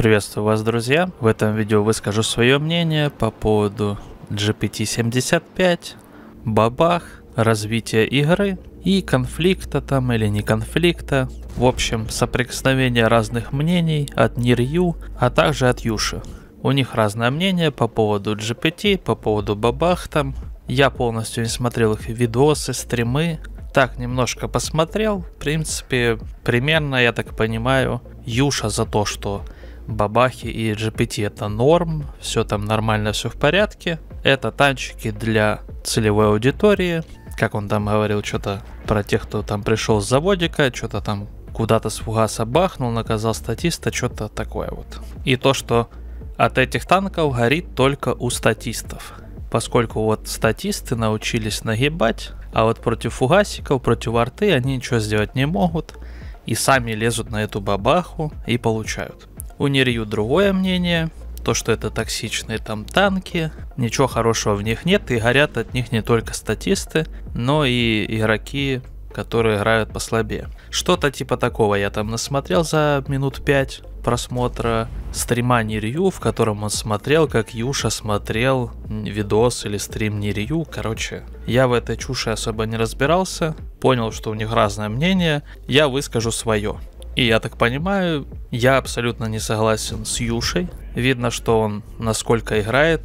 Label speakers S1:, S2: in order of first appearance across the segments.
S1: Приветствую вас, друзья! В этом видео выскажу свое мнение по поводу GPT-75, бабах, развития игры и конфликта там или не конфликта. В общем, соприкосновение разных мнений от Нирью, а также от Юши. У них разное мнение по поводу GPT, по поводу бабах там. Я полностью не смотрел их видосы, стримы, так немножко посмотрел. В принципе, примерно, я так понимаю, Юша за то, что бабахи и GPT это норм, все там нормально, все в порядке. Это танчики для целевой аудитории, как он там говорил, что-то про тех, кто там пришел с заводика, что-то там куда-то с фугаса бахнул, наказал статиста, что-то такое вот. И то, что от этих танков горит только у статистов. Поскольку вот статисты научились нагибать, а вот против фугасиков, против арты они ничего сделать не могут. И сами лезут на эту бабаху и получают. У Нерью другое мнение, то, что это токсичные там танки, ничего хорошего в них нет, и горят от них не только статисты, но и игроки, которые играют послабее. Что-то типа такого я там насмотрел за минут пять просмотра стрима Нерью, в котором он смотрел, как Юша смотрел видос или стрим Нерью. Короче, я в этой чуше особо не разбирался, понял, что у них разное мнение, я выскажу свое. И я так понимаю, я абсолютно не согласен с Юшей. Видно, что он насколько играет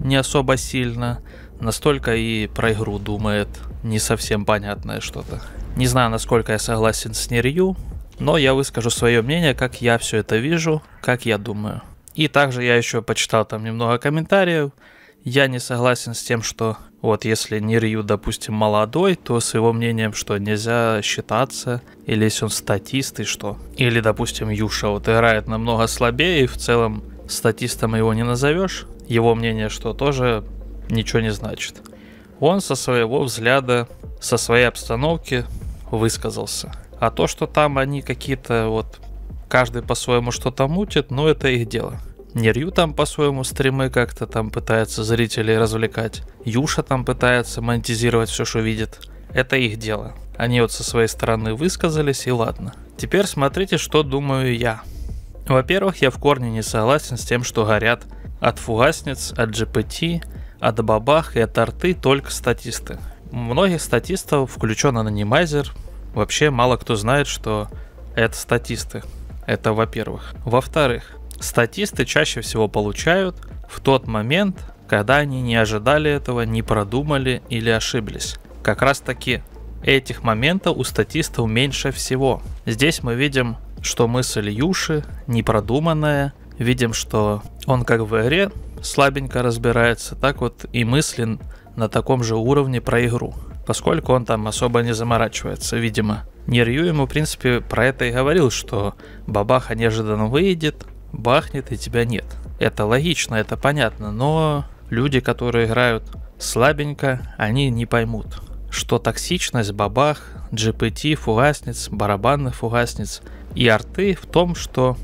S1: не особо сильно, настолько и про игру думает не совсем понятное что-то. Не знаю, насколько я согласен с Нерью, но я выскажу свое мнение, как я все это вижу, как я думаю. И также я еще почитал там немного комментариев, я не согласен с тем, что вот если Нирью, допустим, молодой, то с его мнением, что нельзя считаться, или если он статист и что. Или, допустим, Юша вот играет намного слабее, и в целом статистом его не назовешь. Его мнение, что тоже ничего не значит. Он со своего взгляда, со своей обстановки высказался. А то, что там они какие-то вот каждый по-своему что-то мутит, ну это их дело. Не Рю там по-своему стримы как-то там пытается зрителей развлекать. Юша там пытается монетизировать все, что видит. Это их дело. Они вот со своей стороны высказались и ладно. Теперь смотрите, что думаю я. Во-первых, я в корне не согласен с тем, что горят от фугасниц, от GPT, от бабах и от арты только статисты. У многих статистов включен анонимайзер. Вообще мало кто знает, что это статисты. Это во-первых. Во-вторых, статисты чаще всего получают в тот момент, когда они не ожидали этого, не продумали или ошиблись. Как раз таки этих моментов у статистов меньше всего. Здесь мы видим, что мысль Юши непродуманная, видим, что он как в игре слабенько разбирается, так вот и мыслен на таком же уровне про игру, поскольку он там особо не заморачивается, видимо. Нерью ему, в принципе, про это и говорил, что бабаха неожиданно выйдет, бахнет и тебя нет. Это логично, это понятно, но люди, которые играют слабенько, они не поймут, что токсичность бабах, GPT, фугасниц, барабанных фугасниц и арты в том, что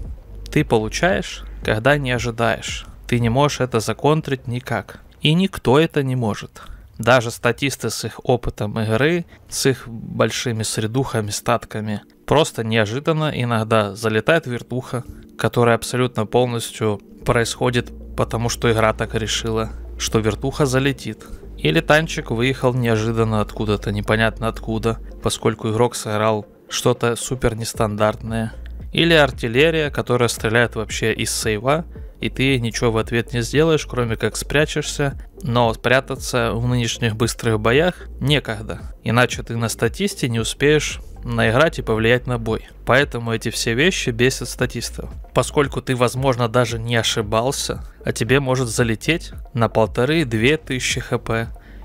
S1: ты получаешь, когда не ожидаешь. Ты не можешь это законтрить никак. И никто это не может даже статисты с их опытом игры, с их большими средухами, статками, просто неожиданно иногда залетает вертуха, которая абсолютно полностью происходит, потому что игра так решила, что вертуха залетит. Или танчик выехал неожиданно откуда-то, непонятно откуда, поскольку игрок сыграл что-то супер нестандартное. Или артиллерия, которая стреляет вообще из сейва, и ты ничего в ответ не сделаешь, кроме как спрячешься, но спрятаться в нынешних быстрых боях некогда, иначе ты на статисте не успеешь наиграть и повлиять на бой. Поэтому эти все вещи бесят статистов. Поскольку ты, возможно, даже не ошибался, а тебе может залететь на полторы-две тысячи хп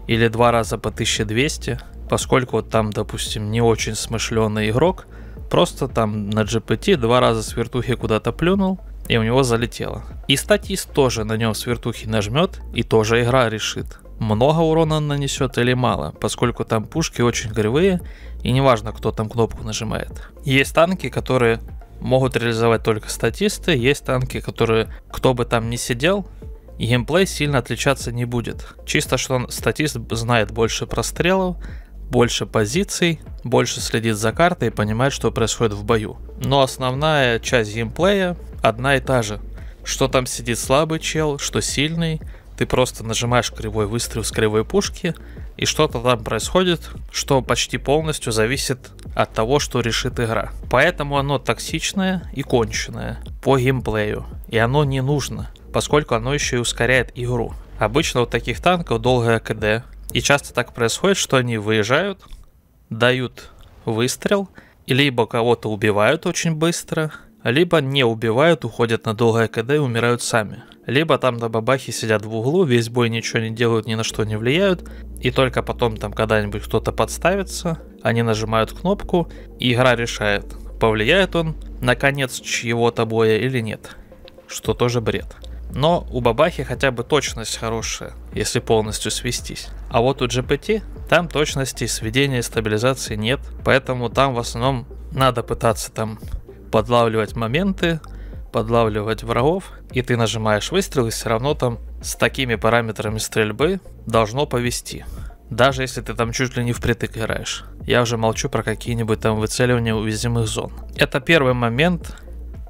S1: или два раза по 1200, поскольку там, допустим, не очень смышленый игрок, просто там на GPT два раза с вертухи куда-то плюнул, и у него залетело. И статист тоже на нем с вертухи нажмет, и тоже игра решит, много урона он нанесет или мало, поскольку там пушки очень горевые и неважно, кто там кнопку нажимает. Есть танки, которые могут реализовать только статисты, есть танки, которые, кто бы там ни сидел, геймплей сильно отличаться не будет. Чисто, что он, статист знает больше прострелов, больше позиций, больше следит за картой и понимает, что происходит в бою. Но основная часть геймплея одна и та же. Что там сидит слабый чел, что сильный, ты просто нажимаешь кривой выстрел с кривой пушки, и что-то там происходит, что почти полностью зависит от того, что решит игра. Поэтому оно токсичное и конченное по геймплею, и оно не нужно, поскольку оно еще и ускоряет игру. Обычно у таких танков долгое КД, и часто так происходит, что они выезжают, дают выстрел, либо кого-то убивают очень быстро, либо не убивают, уходят на долгое КД и умирают сами. Либо там на бабахе сидят в углу, весь бой ничего не делают, ни на что не влияют. И только потом там когда-нибудь кто-то подставится, они нажимают кнопку, и игра решает, повлияет он на конец чьего-то боя или нет. Что тоже бред. Но у бабахи хотя бы точность хорошая, если полностью свестись. А вот у GPT там точности сведения и стабилизации нет, поэтому там в основном надо пытаться там подлавливать моменты, подлавливать врагов, и ты нажимаешь выстрел, и все равно там с такими параметрами стрельбы должно повести. Даже если ты там чуть ли не впритык играешь. Я уже молчу про какие-нибудь там выцеливания уязвимых зон. Это первый момент,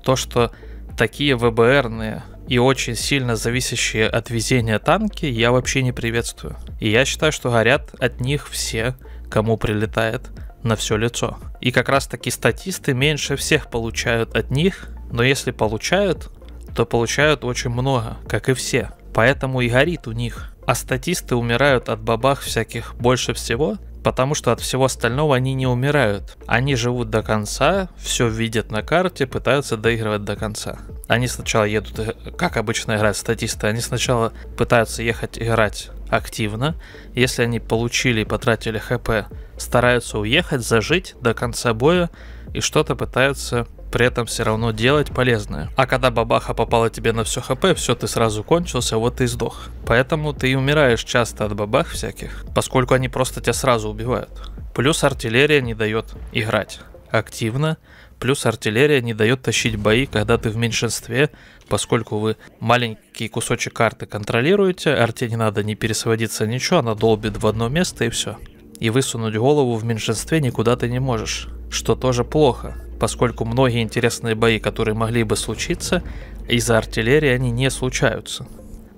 S1: то что такие ВБРные и очень сильно зависящие от везения танки я вообще не приветствую. И я считаю, что горят от них все, кому прилетает на все лицо. И как раз таки статисты меньше всех получают от них, но если получают, то получают очень много, как и все. Поэтому и горит у них. А статисты умирают от бабах всяких больше всего, потому что от всего остального они не умирают. Они живут до конца, все видят на карте, пытаются доигрывать до конца. Они сначала едут, э, как обычно играют статисты, они сначала пытаются ехать играть активно. Если они получили и потратили хп, стараются уехать, зажить до конца боя и что-то пытаются при этом все равно делать полезное. А когда бабаха попала тебе на все хп, все, ты сразу кончился, вот и сдох. Поэтому ты умираешь часто от бабах всяких, поскольку они просто тебя сразу убивают. Плюс артиллерия не дает играть активно, плюс артиллерия не дает тащить бои, когда ты в меньшинстве, поскольку вы маленький кусочек карты контролируете, арте не надо не пересводиться ничего, она долбит в одно место и все. И высунуть голову в меньшинстве никуда ты не можешь, что тоже плохо, поскольку многие интересные бои, которые могли бы случиться, из-за артиллерии они не случаются.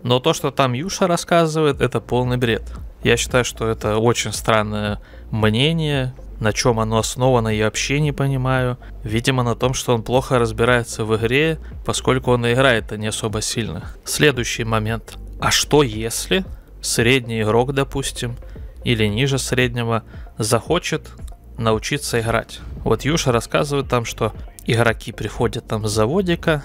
S1: Но то, что там Юша рассказывает, это полный бред. Я считаю, что это очень странное мнение, на чем оно основано, я вообще не понимаю. Видимо, на том, что он плохо разбирается в игре, поскольку он играет не особо сильно. Следующий момент. А что если средний игрок, допустим, или ниже среднего, захочет научиться играть. Вот Юша рассказывает там, что игроки приходят там с заводика,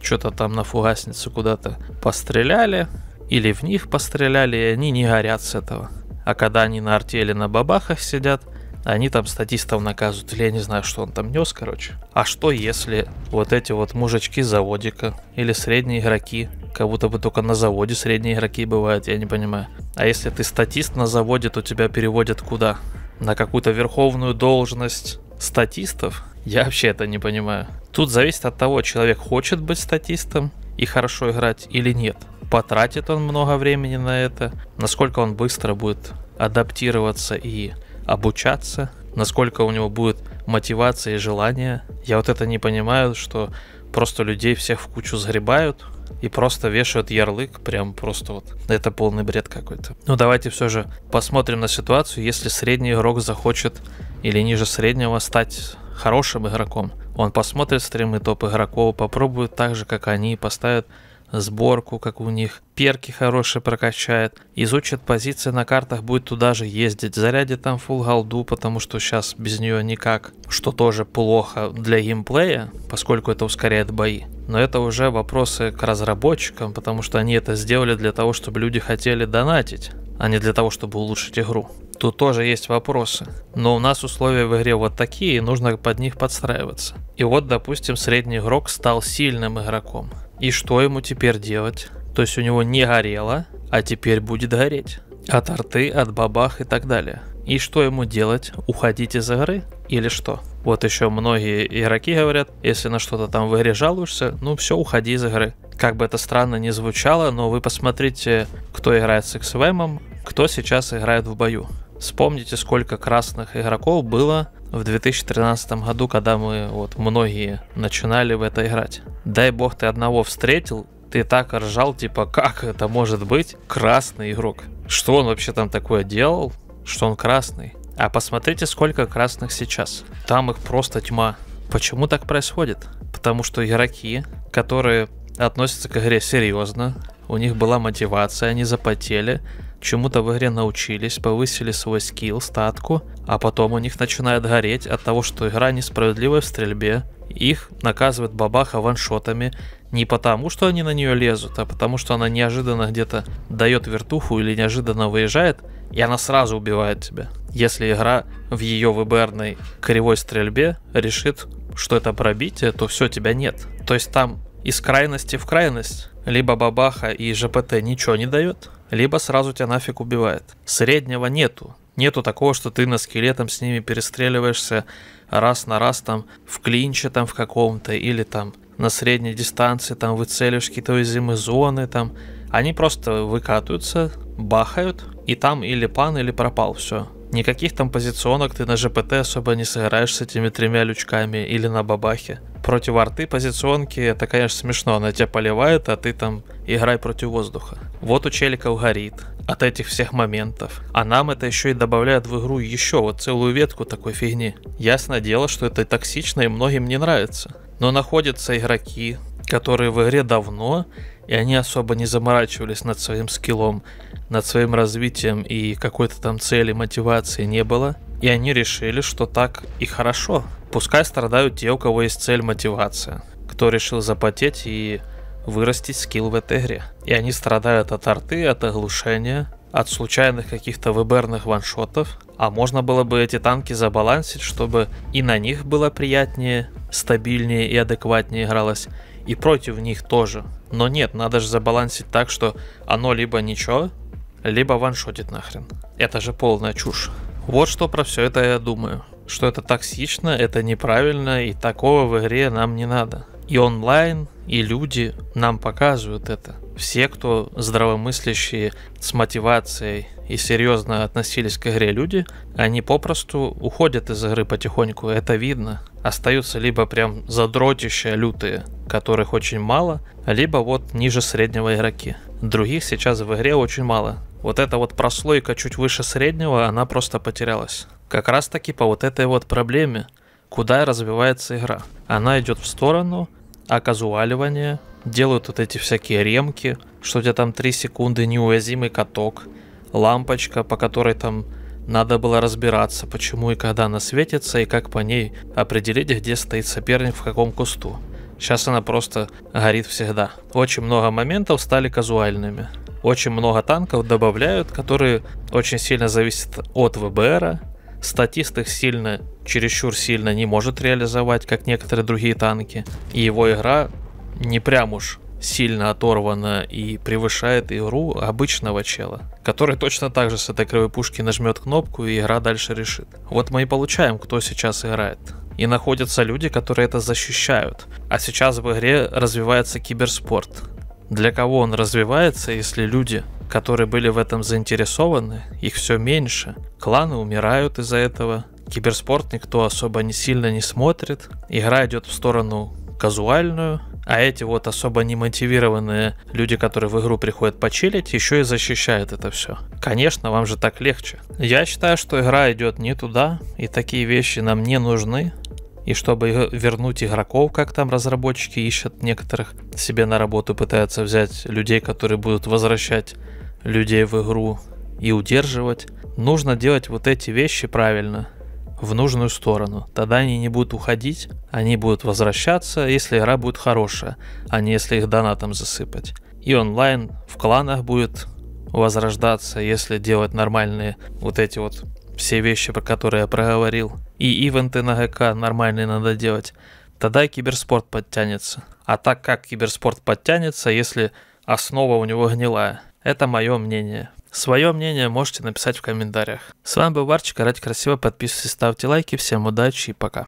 S1: что-то там на фугаснице куда-то постреляли, или в них постреляли, и они не горят с этого. А когда они на артели на бабахах сидят, они там статистов наказывают, или я не знаю, что он там нес, короче. А что если вот эти вот мужички заводика или средние игроки, как будто бы только на заводе средние игроки бывают, я не понимаю. А если ты статист на заводе, то тебя переводят куда? на какую-то верховную должность статистов, я вообще это не понимаю. Тут зависит от того, человек хочет быть статистом и хорошо играть или нет. Потратит он много времени на это, насколько он быстро будет адаптироваться и обучаться, насколько у него будет мотивация и желание. Я вот это не понимаю, что просто людей всех в кучу сгребают, и просто вешают ярлык, прям просто вот. Это полный бред какой-то. Ну давайте все же посмотрим на ситуацию, если средний игрок захочет или ниже среднего стать хорошим игроком. Он посмотрит стримы топ игроков, попробует так же, как они, поставит сборку, как у них, перки хорошие прокачает, изучит позиции на картах, будет туда же ездить, зарядит там фул голду, потому что сейчас без нее никак, что тоже плохо для геймплея, поскольку это ускоряет бои но это уже вопросы к разработчикам, потому что они это сделали для того, чтобы люди хотели донатить, а не для того, чтобы улучшить игру. Тут тоже есть вопросы. Но у нас условия в игре вот такие, и нужно под них подстраиваться. И вот, допустим, средний игрок стал сильным игроком. И что ему теперь делать? То есть у него не горело, а теперь будет гореть. От арты, от бабах и так далее. И что ему делать? Уходить из игры? Или что? Вот еще многие игроки говорят, если на что-то там в игре жалуешься, ну все, уходи из игры. Как бы это странно ни звучало, но вы посмотрите, кто играет с XVM, эм, кто сейчас играет в бою. Вспомните, сколько красных игроков было в 2013 году, когда мы вот многие начинали в это играть. Дай бог ты одного встретил, ты так ржал, типа, как это может быть красный игрок? Что он вообще там такое делал? что он красный. А посмотрите, сколько красных сейчас. Там их просто тьма. Почему так происходит? Потому что игроки, которые относятся к игре серьезно, у них была мотивация, они запотели, чему-то в игре научились, повысили свой скилл, статку, а потом у них начинает гореть от того, что игра несправедливая в стрельбе, их наказывает бабаха ваншотами не потому, что они на нее лезут, а потому, что она неожиданно где-то дает вертуху или неожиданно выезжает – и она сразу убивает тебя, если игра в ее выборной кривой стрельбе решит, что это пробитие, то все, тебя нет. То есть там из крайности в крайность либо бабаха и ЖПТ ничего не дает, либо сразу тебя нафиг убивает. Среднего нету. Нету такого, что ты на скелетом с ними перестреливаешься раз на раз там в клинче там в каком-то или там на средней дистанции там выцеливаешь какие-то уязвимые зоны там. Они просто выкатываются, бахают, и там или пан, или пропал все. Никаких там позиционок ты на ЖПТ особо не сыграешь с этими тремя лючками или на бабахе. Против арты позиционки, это, конечно, смешно, она тебя поливает, а ты там играй против воздуха. Вот у челиков горит от этих всех моментов. А нам это еще и добавляет в игру еще вот целую ветку такой фигни. Ясно дело, что это токсично и многим не нравится. Но находятся игроки, которые в игре давно и они особо не заморачивались над своим скиллом, над своим развитием и какой-то там цели, мотивации не было. И они решили, что так и хорошо. Пускай страдают те, у кого есть цель, мотивация. Кто решил запотеть и вырастить скилл в этой игре. И они страдают от арты, от оглушения, от случайных каких-то выберных ваншотов. А можно было бы эти танки забалансить, чтобы и на них было приятнее, стабильнее и адекватнее игралось, и против них тоже. Но нет, надо же забалансить так, что оно либо ничего, либо ваншотит нахрен. Это же полная чушь. Вот что про все это я думаю. Что это токсично, это неправильно, и такого в игре нам не надо. И онлайн, и люди нам показывают это все, кто здравомыслящие, с мотивацией и серьезно относились к игре люди, они попросту уходят из игры потихоньку, это видно. Остаются либо прям задротища лютые, которых очень мало, либо вот ниже среднего игроки. Других сейчас в игре очень мало. Вот эта вот прослойка чуть выше среднего, она просто потерялась. Как раз таки по вот этой вот проблеме, куда развивается игра. Она идет в сторону оказуаливания делают вот эти всякие ремки, что у тебя там 3 секунды неуязвимый каток, лампочка, по которой там надо было разбираться, почему и когда она светится, и как по ней определить, где стоит соперник, в каком кусту. Сейчас она просто горит всегда. Очень много моментов стали казуальными. Очень много танков добавляют, которые очень сильно зависят от ВБР, Статист их сильно, чересчур сильно не может реализовать, как некоторые другие танки. И его игра не прям уж сильно оторвана и превышает игру обычного чела, который точно так же с этой кривой пушки нажмет кнопку и игра дальше решит. Вот мы и получаем, кто сейчас играет. И находятся люди, которые это защищают. А сейчас в игре развивается киберспорт. Для кого он развивается, если люди, которые были в этом заинтересованы, их все меньше, кланы умирают из-за этого, киберспорт никто особо не сильно не смотрит, игра идет в сторону казуальную, а эти вот особо не мотивированные люди, которые в игру приходят почилить, еще и защищают это все. Конечно, вам же так легче. Я считаю, что игра идет не туда, и такие вещи нам не нужны. И чтобы вернуть игроков, как там разработчики ищут некоторых себе на работу, пытаются взять людей, которые будут возвращать людей в игру и удерживать, нужно делать вот эти вещи правильно – в нужную сторону. Тогда они не будут уходить, они будут возвращаться, если игра будет хорошая, а не если их донатом засыпать. И онлайн в кланах будет возрождаться, если делать нормальные вот эти вот все вещи, про которые я проговорил. И ивенты на ГК нормальные надо делать. Тогда и киберспорт подтянется. А так как киберспорт подтянется, если основа у него гнилая? Это мое мнение. Свое мнение можете написать в комментариях. С вами был Варчик, ради красиво, подписывайтесь, ставьте лайки, всем удачи и пока.